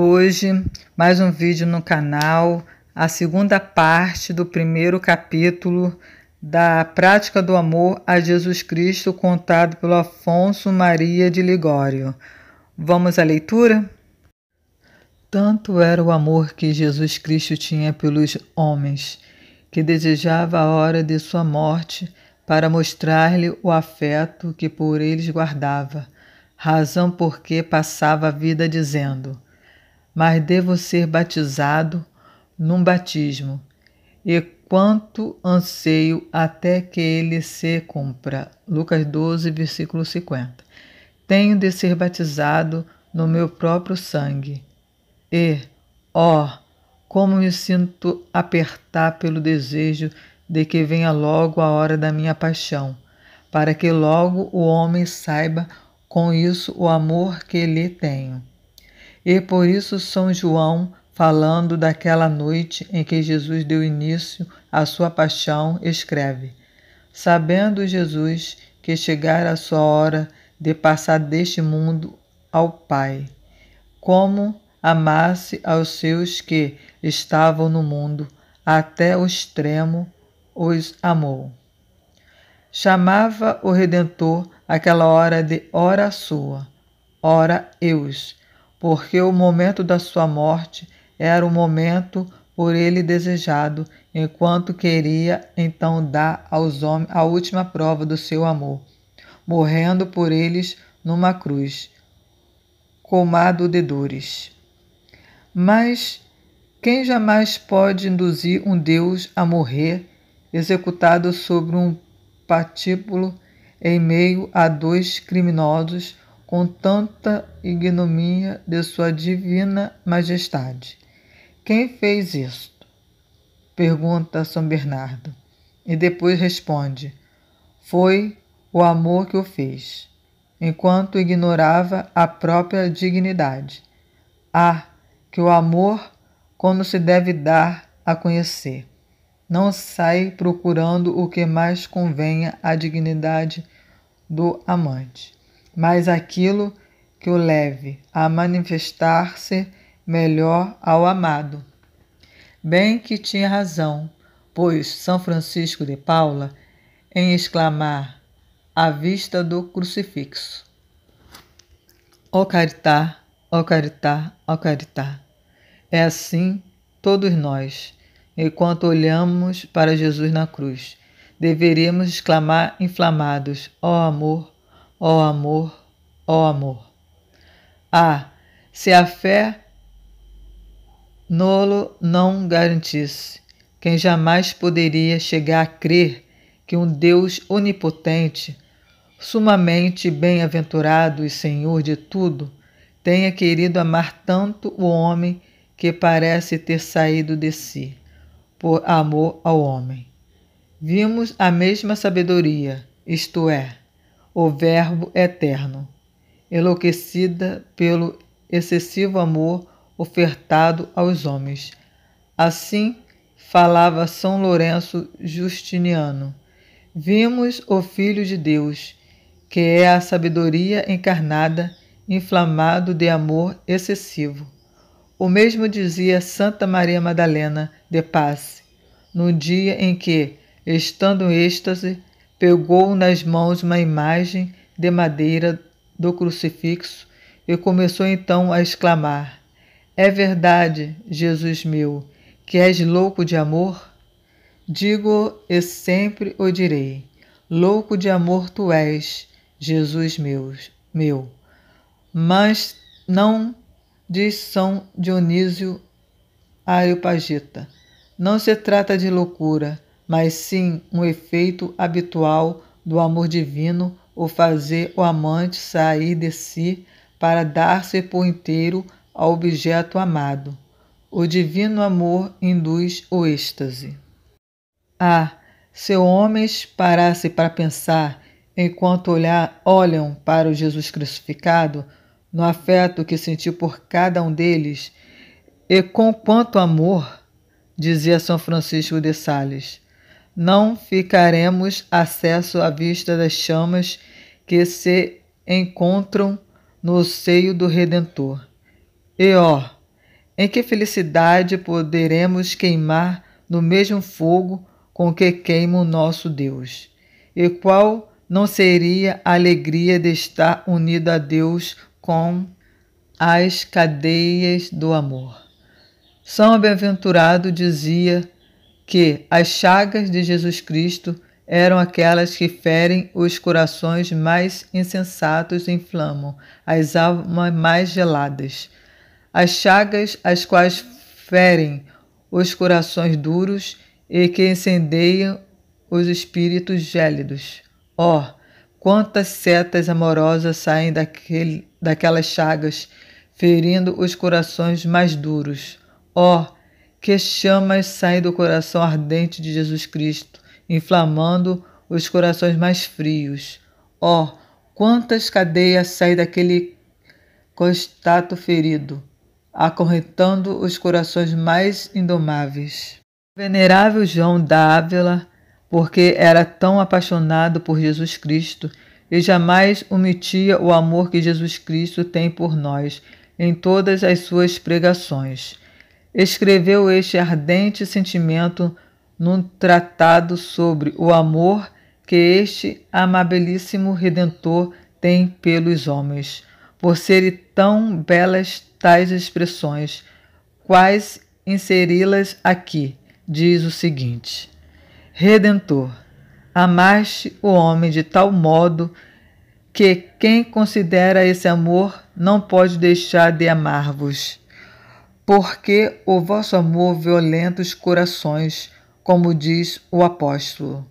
Hoje, mais um vídeo no canal, a segunda parte do primeiro capítulo da Prática do Amor a Jesus Cristo, contado pelo Afonso Maria de Ligório. Vamos à leitura? Tanto era o amor que Jesus Cristo tinha pelos homens, que desejava a hora de sua morte para mostrar-lhe o afeto que por eles guardava, razão porque passava a vida dizendo: mas devo ser batizado num batismo, e quanto anseio até que ele se cumpra. Lucas 12, versículo 50. Tenho de ser batizado no meu próprio sangue. E, ó, oh, como me sinto apertar pelo desejo de que venha logo a hora da minha paixão, para que logo o homem saiba com isso o amor que lhe tenho. E por isso São João, falando daquela noite em que Jesus deu início à sua paixão, escreve: Sabendo Jesus que chegara a sua hora de passar deste mundo ao Pai, como amasse aos seus que estavam no mundo, até o extremo os amou. Chamava o Redentor aquela hora de hora sua, hora eus, porque o momento da sua morte era o momento por ele desejado, enquanto queria então dar aos homens a última prova do seu amor, morrendo por eles numa cruz, colmado de dores. Mas quem jamais pode induzir um Deus a morrer, executado sobre um patíbulo em meio a dois criminosos com tanta ignomínia de sua divina majestade. Quem fez isto? Pergunta São Bernardo. E depois responde: Foi o amor que o fez, enquanto ignorava a própria dignidade. Ah, que o amor, quando se deve dar a conhecer, não sai procurando o que mais convenha à dignidade do amante mas aquilo que o leve a manifestar-se melhor ao amado. Bem que tinha razão, pois São Francisco de Paula em exclamar à vista do crucifixo: Ó caritá, ó caritá, ó caritá. É assim todos nós, enquanto olhamos para Jesus na cruz, deveríamos exclamar inflamados: Ó amor, Ó amor, ó amor. Ah, se a fé nolo não garantisse, quem jamais poderia chegar a crer que um Deus onipotente, sumamente bem-aventurado e Senhor de tudo, tenha querido amar tanto o homem que parece ter saído de si, por amor ao homem. Vimos a mesma sabedoria, isto é, o Verbo eterno, enlouquecida pelo excessivo amor ofertado aos homens. Assim falava São Lourenço Justiniano. Vimos o Filho de Deus, que é a sabedoria encarnada, inflamado de amor excessivo. O mesmo dizia Santa Maria Madalena de Paz, no dia em que, estando em êxtase, Pegou nas mãos uma imagem de madeira do crucifixo e começou então a exclamar: É verdade, Jesus meu, que és louco de amor? Digo e sempre o direi: Louco de amor tu és, Jesus meu, meu. Mas não diz São Dionísio Areopagita. Não se trata de loucura, mas sim um efeito habitual do amor divino o fazer o amante sair de si para dar-se por inteiro ao objeto amado. O divino amor induz o êxtase. Ah, se homens parassem para pensar, enquanto olhar, olham para o Jesus crucificado, no afeto que sentiu por cada um deles, e com quanto amor, dizia São Francisco de Sales, não ficaremos acesso à vista das chamas que se encontram no seio do Redentor. E ó, em que felicidade poderemos queimar no mesmo fogo com que queima o nosso Deus? E qual não seria a alegria de estar unido a Deus com as cadeias do amor? São bem-aventurado dizia que as chagas de Jesus Cristo eram aquelas que ferem os corações mais insensatos e inflamam as almas mais geladas. As chagas as quais ferem os corações duros e que incendeiam os espíritos gélidos. Oh, quantas setas amorosas saem daquele, daquelas chagas, ferindo os corações mais duros. Oh, que chamas saem do coração ardente de Jesus Cristo, inflamando os corações mais frios. Ó, oh, quantas cadeias saem daquele constato ferido, acorrentando os corações mais indomáveis. Venerável João Dávila, porque era tão apaixonado por Jesus Cristo e jamais omitia o amor que Jesus Cristo tem por nós em todas as suas pregações escreveu este ardente sentimento num tratado sobre o amor que este amabilíssimo Redentor tem pelos homens. Por serem tão belas tais expressões, quais inseri-las aqui? Diz o seguinte: Redentor, amaste o homem de tal modo que quem considera esse amor não pode deixar de amar-vos porque o vosso amor violenta os corações, como diz o apóstolo.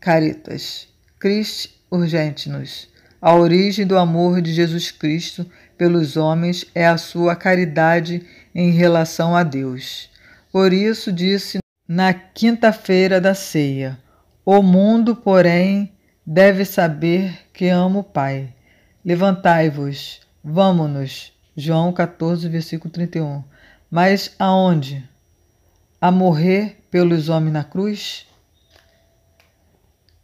Caritas, Christ urgente-nos. A origem do amor de Jesus Cristo pelos homens é a sua caridade em relação a Deus. Por isso disse na quinta-feira da ceia: O mundo, porém, deve saber que amo o Pai. Levantai-vos, vamos nos João 14, versículo 31. Mas aonde? A morrer pelos homens na cruz?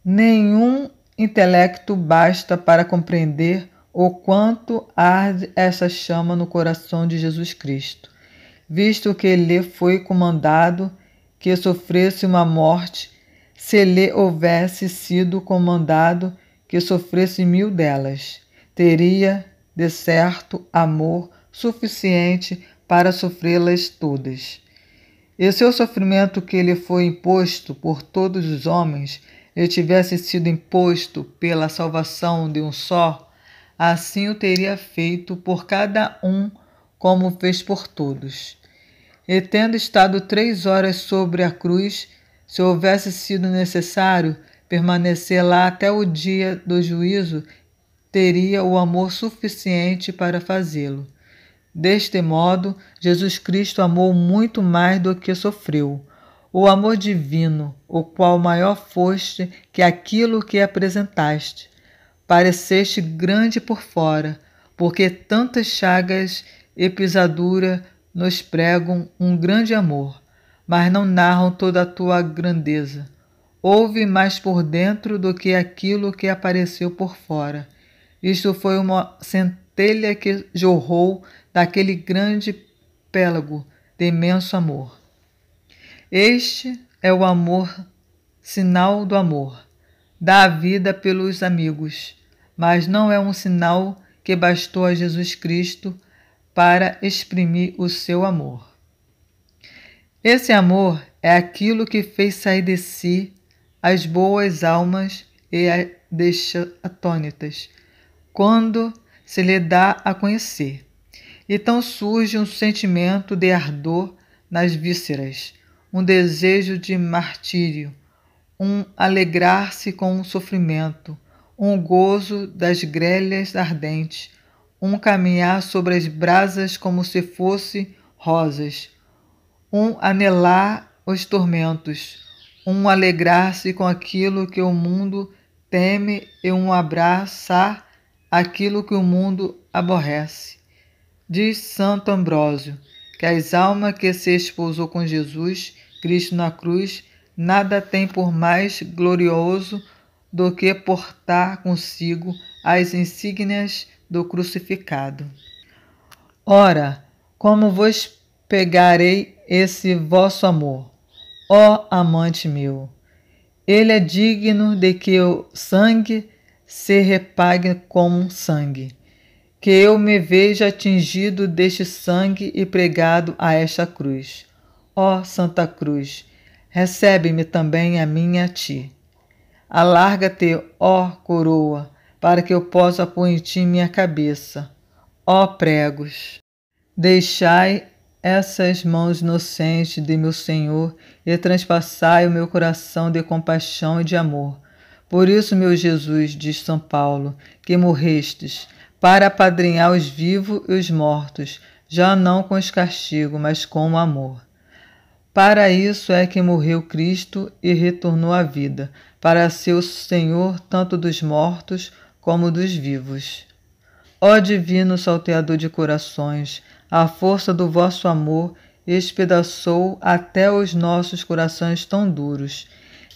Nenhum intelecto basta para compreender o quanto arde essa chama no coração de Jesus Cristo, visto que lhe foi comandado que sofresse uma morte, se lhe houvesse sido comandado que sofresse mil delas, teria, de certo, amor suficiente para sofrê-las todas. E se o sofrimento que lhe foi imposto por todos os homens lhe tivesse sido imposto pela salvação de um só, assim o teria feito por cada um, como fez por todos. E tendo estado três horas sobre a cruz, se houvesse sido necessário permanecer lá até o dia do juízo, teria o amor suficiente para fazê-lo. Deste modo, Jesus Cristo amou muito mais do que sofreu. O amor divino, o qual maior foste que aquilo que apresentaste. Pareceste grande por fora, porque tantas chagas e pisadura nos pregam um grande amor, mas não narram toda a tua grandeza. Houve mais por dentro do que aquilo que apareceu por fora. Isto foi uma centelha que jorrou daquele grande pélago de imenso amor. Este é o amor, sinal do amor. Dá a vida pelos amigos, mas não é um sinal que bastou a Jesus Cristo para exprimir o seu amor. Esse amor é aquilo que fez sair de si as boas almas e as deixa atônitas, quando se lhe dá a conhecer. Então surge um sentimento de ardor nas vísceras, um desejo de martírio, um alegrar-se com o sofrimento, um gozo das grelhas ardentes, um caminhar sobre as brasas como se fossem rosas, um anelar os tormentos, um alegrar-se com aquilo que o mundo teme e um abraçar aquilo que o mundo aborrece. Diz Santo Ambrósio que as almas que se esposou com Jesus Cristo na cruz nada tem por mais glorioso do que portar consigo as insígnias do crucificado. Ora, como vos pegarei esse vosso amor, ó amante meu? Ele é digno de que o sangue se repague com sangue que eu me veja atingido deste sangue e pregado a esta cruz. Ó Santa Cruz, recebe-me também a minha a ti. Alarga-te, ó coroa, para que eu possa pôr em ti minha cabeça. Ó pregos, deixai essas mãos inocentes de meu Senhor e transpassai o meu coração de compaixão e de amor. Por isso, meu Jesus, diz São Paulo, que morrestes, para apadrinhar os vivos e os mortos, já não com os castigos, mas com o amor. Para isso é que morreu Cristo e retornou à vida, para ser o Senhor tanto dos mortos como dos vivos. Ó divino salteador de corações, a força do vosso amor espedaçou até os nossos corações tão duros.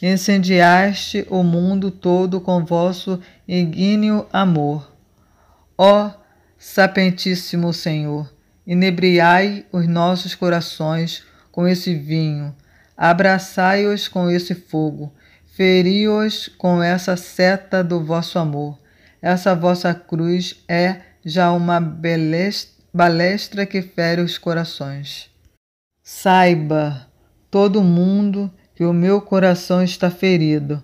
Incendiaste o mundo todo com vosso igníleo amor Ó sapentíssimo Senhor, inebriai os nossos corações com esse vinho, abraçai-os com esse fogo, feri-os com essa seta do vosso amor. Essa vossa cruz é já uma balestra que fere os corações. Saiba, todo mundo, que o meu coração está ferido.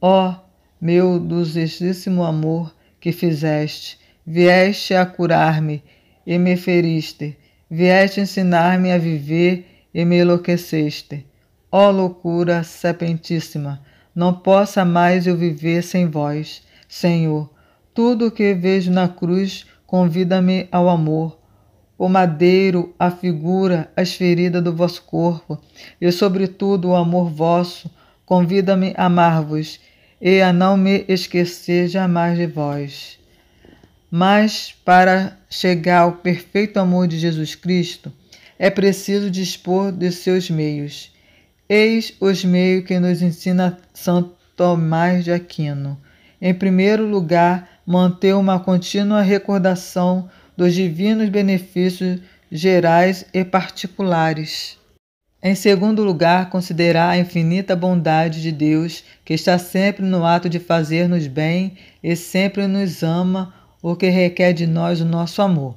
Ó, oh, meu dulcíssimo amor que fizeste, vieste a curar-me e me feriste, vieste ensinar-me a viver e me enlouqueceste. Ó oh, loucura serpentíssima, não possa mais eu viver sem vós, Senhor. Tudo o que vejo na cruz convida-me ao amor. O madeiro, a figura, as feridas do vosso corpo, e sobretudo o amor vosso, convida-me a amar-vos e a não me esquecer jamais de vós. Mas para chegar ao perfeito amor de Jesus Cristo, é preciso dispor de seus meios. Eis os meios que nos ensina Santo Tomás de Aquino. Em primeiro lugar, manter uma contínua recordação dos divinos benefícios gerais e particulares. Em segundo lugar, considerar a infinita bondade de Deus, que está sempre no ato de fazer-nos bem e sempre nos ama o que requer de nós o nosso amor.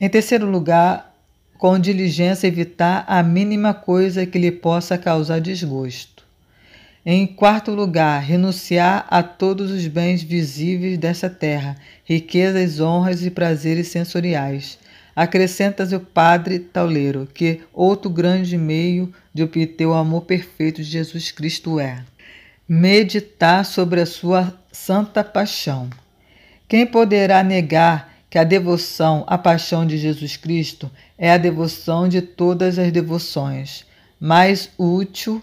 Em terceiro lugar, com diligência evitar a mínima coisa que lhe possa causar desgosto. Em quarto lugar, renunciar a todos os bens visíveis dessa terra, riquezas, honras e prazeres sensoriais. Acrescenta-se o Padre Tauleiro, que outro grande meio de obter o amor perfeito de Jesus Cristo é meditar sobre a sua santa paixão. Quem poderá negar que a devoção à paixão de Jesus Cristo é a devoção de todas as devoções, mais útil,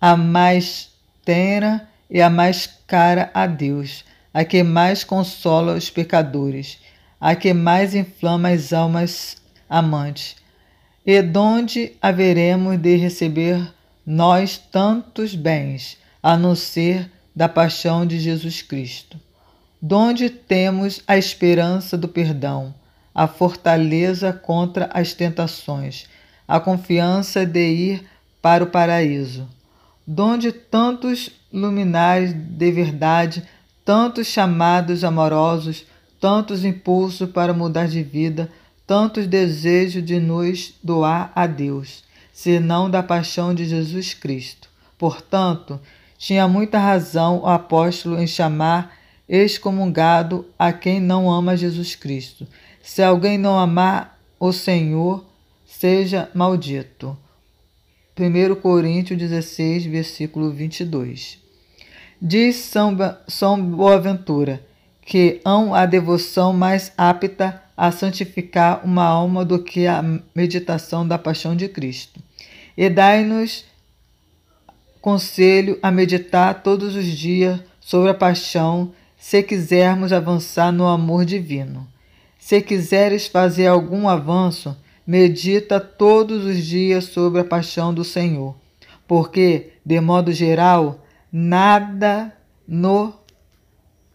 a mais tenra e a mais cara a Deus, a que mais consola os pecadores, a que mais inflama as almas amantes? E onde haveremos de receber nós tantos bens, a não ser da paixão de Jesus Cristo? donde temos a esperança do perdão, a fortaleza contra as tentações, a confiança de ir para o paraíso, donde tantos luminares de verdade, tantos chamados amorosos, tantos impulsos para mudar de vida, tantos desejos de nos doar a Deus, senão da paixão de Jesus Cristo. Portanto, tinha muita razão o apóstolo em chamar excomungado a quem não ama Jesus Cristo. Se alguém não amar o Senhor, seja maldito. 1 Coríntios 16, versículo 22. Diz São, São Boaventura que hão a devoção mais apta a santificar uma alma do que a meditação da paixão de Cristo. E dai-nos conselho a meditar todos os dias sobre a paixão se quisermos avançar no amor divino. Se quiseres fazer algum avanço, medita todos os dias sobre a paixão do Senhor, porque, de modo geral, nada no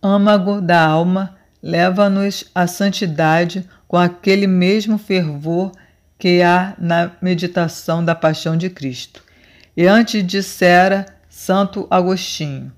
âmago da alma leva-nos à santidade com aquele mesmo fervor que há na meditação da paixão de Cristo. E antes dissera Santo Agostinho,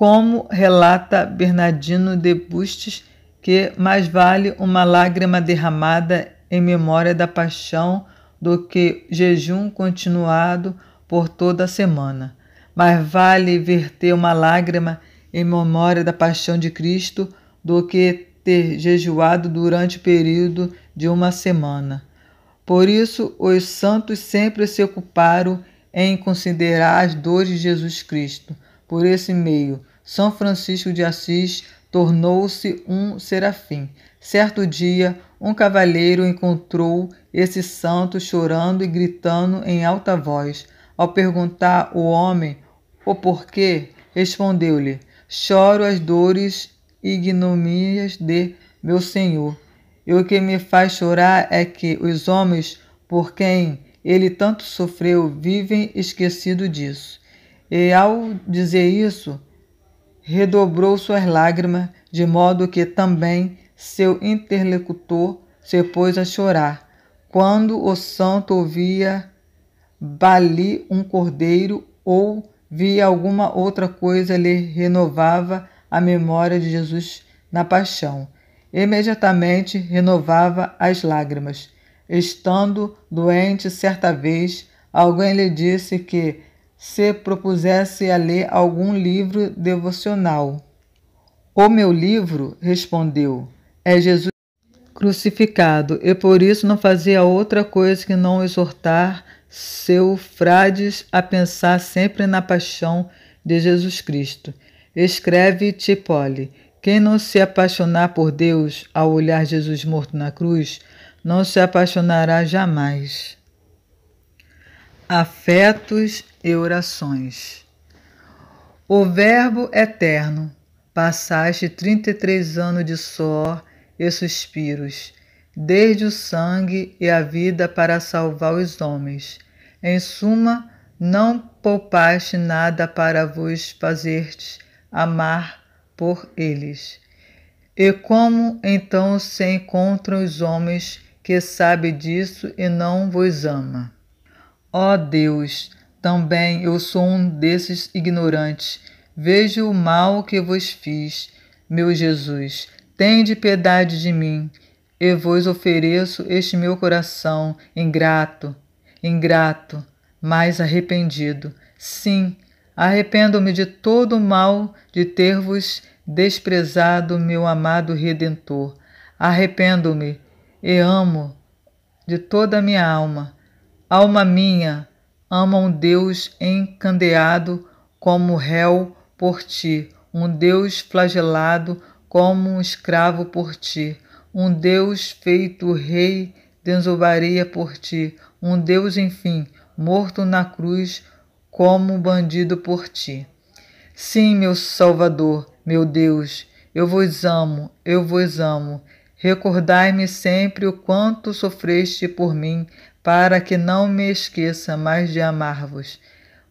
como relata Bernardino de Bustes, que mais vale uma lágrima derramada em memória da paixão do que jejum continuado por toda a semana. Mais vale verter uma lágrima em memória da paixão de Cristo do que ter jejuado durante o período de uma semana. Por isso, os santos sempre se ocuparam em considerar as dores de Jesus Cristo. Por esse meio, são Francisco de Assis tornou-se um serafim. Certo dia, um cavalheiro encontrou esse santo chorando e gritando em alta voz. Ao perguntar o homem o porquê, respondeu-lhe: Choro as dores e ignomias de meu Senhor. E o que me faz chorar é que os homens, por quem ele tanto sofreu, vivem esquecidos disso. E ao dizer isso, redobrou suas lágrimas, de modo que também seu interlocutor se pôs a chorar. Quando o santo ouvia bali um cordeiro ou via alguma outra coisa, lhe renovava a memória de Jesus na paixão. Imediatamente renovava as lágrimas. Estando doente certa vez, alguém lhe disse que se propusesse a ler algum livro devocional. O meu livro, respondeu, é Jesus crucificado, e por isso não fazia outra coisa que não exortar seu frades a pensar sempre na paixão de Jesus Cristo. Escreve Tipoli, quem não se apaixonar por Deus ao olhar Jesus morto na cruz, não se apaixonará jamais. Afetos e orações. O Verbo eterno, passaste 33 anos de suor e suspiros, desde o sangue e a vida para salvar os homens. Em suma, não poupaste nada para vos fazer-te amar por eles. E como então se encontram os homens que sabe disso e não vos ama? Ó Deus, também eu sou um desses ignorantes. Vejo o mal que vos fiz, meu Jesus. Tende piedade de mim. E vos ofereço este meu coração ingrato, ingrato, mas arrependido. Sim, arrependo-me de todo o mal de ter-vos desprezado, meu amado Redentor. Arrependo-me e amo de toda a minha alma. Alma minha, Amam Deus encandeado como réu por ti, um Deus flagelado como um escravo por ti, um Deus feito rei desobaria por ti, um Deus, enfim, morto na cruz como bandido por ti. Sim, meu Salvador, meu Deus, eu vos amo, eu vos amo. Recordai-me sempre o quanto sofreste por mim, para que não me esqueça mais de amar-vos.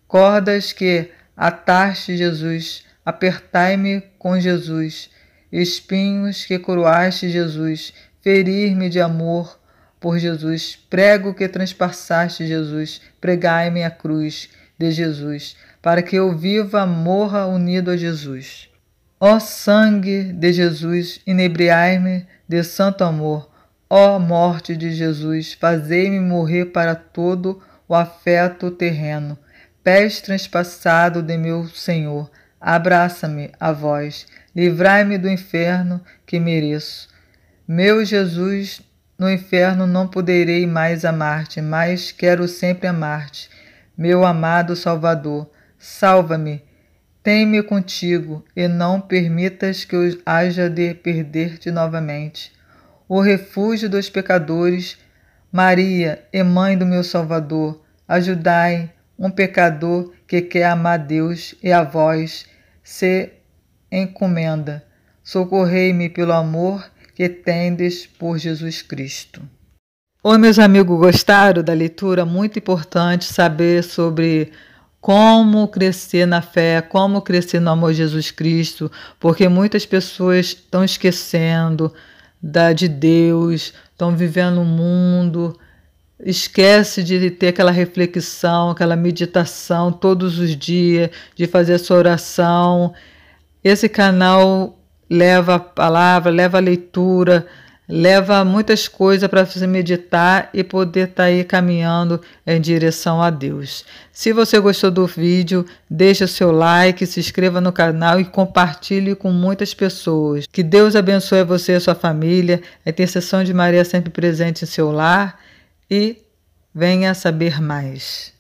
Cordas que ataste Jesus, apertai-me com Jesus. Espinhos que coroaste Jesus, ferir-me de amor por Jesus. Prego que transpassaste Jesus, pregai-me a cruz de Jesus, para que eu viva, morra unido a Jesus. Ó sangue de Jesus, inebriai-me de santo amor. Ó morte de Jesus, fazei-me morrer para todo o afeto terreno. Pés transpassado de meu Senhor, abraça-me a vós, livrai-me do inferno que mereço. Meu Jesus, no inferno não poderei mais amar-te, mas quero sempre amar-te. Meu amado Salvador, salva-me, tem-me contigo e não permitas que eu haja de perder-te novamente o refúgio dos pecadores, Maria é mãe do meu Salvador, ajudai um pecador que quer amar Deus e a vós se encomenda. Socorrei-me pelo amor que tendes por Jesus Cristo. Oi, meus amigos, gostaram da leitura? Muito importante saber sobre como crescer na fé, como crescer no amor de Jesus Cristo, porque muitas pessoas estão esquecendo, da, de Deus, estão vivendo um mundo, esquece de ter aquela reflexão, aquela meditação todos os dias, de fazer a sua oração. Esse canal leva a palavra, leva a leitura, leva muitas coisas para você meditar e poder estar tá aí caminhando em direção a Deus. Se você gostou do vídeo, deixe o seu like, se inscreva no canal e compartilhe com muitas pessoas. Que Deus abençoe você e a sua família, a intercessão de Maria sempre presente em seu lar e venha saber mais.